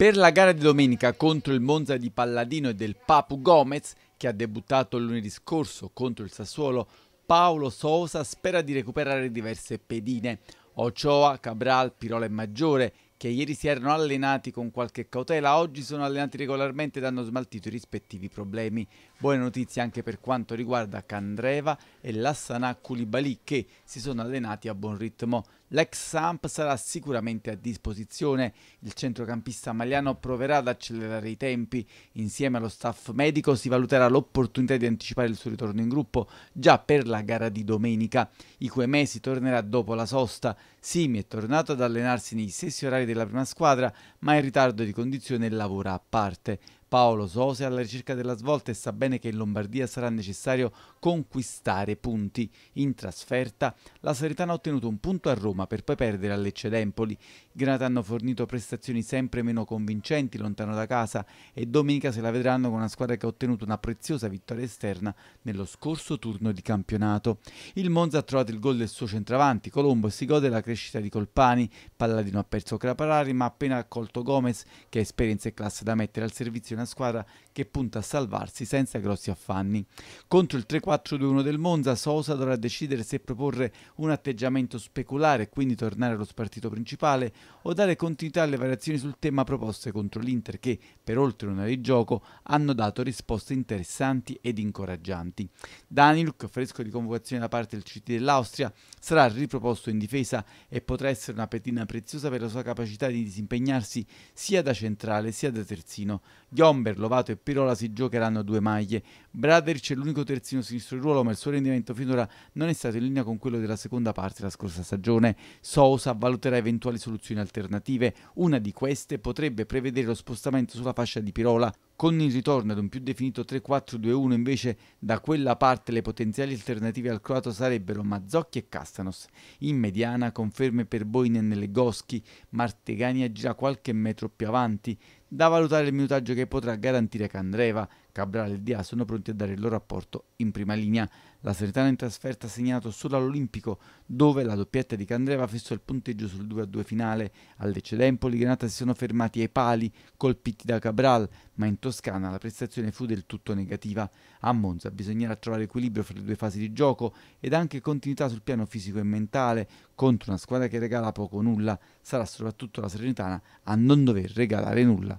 Per la gara di domenica contro il Monza di Palladino e del Papu Gomez, che ha debuttato lunedì scorso contro il Sassuolo, Paolo Sousa spera di recuperare diverse pedine. Ochoa, Cabral, Pirola e Maggiore che ieri si erano allenati con qualche cautela, oggi sono allenati regolarmente ed hanno smaltito i rispettivi problemi. Buone notizie anche per quanto riguarda Candreva e Lassana Koulibaly che si sono allenati a buon ritmo. L'ex Samp sarà sicuramente a disposizione, il centrocampista maliano proverà ad accelerare i tempi, insieme allo staff medico si valuterà l'opportunità di anticipare il suo ritorno in gruppo già per la gara di domenica, i cui mesi tornerà dopo la sosta. Simi è tornato ad allenarsi nei stessi orari della prima squadra, ma in ritardo di condizione lavora a parte. Paolo Sose alla ricerca della svolta e sa bene che in Lombardia sarà necessario conquistare punti. In trasferta la Saritana ha ottenuto un punto a Roma per poi perdere a Lecce D'Empoli. I Granata hanno fornito prestazioni sempre meno convincenti lontano da casa e domenica se la vedranno con una squadra che ha ottenuto una preziosa vittoria esterna nello scorso turno di campionato. Il Monza ha trovato il gol del suo centravanti, Colombo si gode la crescita di Colpani, Palladino ha perso Craparari ma ha appena accolto Gomez che ha esperienza e classe da mettere al servizio una squadra che punta a salvarsi senza grossi affanni. Contro il 3-4-2-1 del Monza, Sosa dovrà decidere se proporre un atteggiamento speculare e quindi tornare allo spartito principale o dare continuità alle variazioni sul tema proposte contro l'Inter che, per oltre un'ora di gioco, hanno dato risposte interessanti ed incoraggianti. Daniluk, fresco di convocazione da parte del CT dell'Austria, sarà riproposto in difesa e potrà essere una pedina preziosa per la sua capacità di disimpegnarsi sia da centrale sia da terzino. Gio bomber, Lovato e Pirola si giocheranno a due maglie. Braderic è l'unico terzino sinistro in ruolo, ma il suo rendimento finora non è stato in linea con quello della seconda parte della scorsa stagione. Sousa valuterà eventuali soluzioni alternative. Una di queste potrebbe prevedere lo spostamento sulla fascia di Pirola, con il ritorno ad un più definito 3-4-2-1 invece da quella parte le potenziali alternative al croato sarebbero Mazzocchi e Castanos. In mediana conferme per Boinen e Legoschi, Martegani agirà qualche metro più avanti, da valutare il minutaggio che potrà garantire Candreva, Cabral e Dia sono pronti a dare il loro apporto in prima linea. La Salernitana in trasferta ha segnato solo all'Olimpico, dove la doppietta di Candreva fissò il punteggio sul 2-2 finale. Al lecce i Granata si sono fermati ai pali, colpiti da Cabral, ma in Toscana la prestazione fu del tutto negativa. A Monza bisognerà trovare equilibrio fra le due fasi di gioco ed anche continuità sul piano fisico e mentale contro una squadra che regala poco o nulla. Sarà soprattutto la Salernitana a non dover regalare nulla.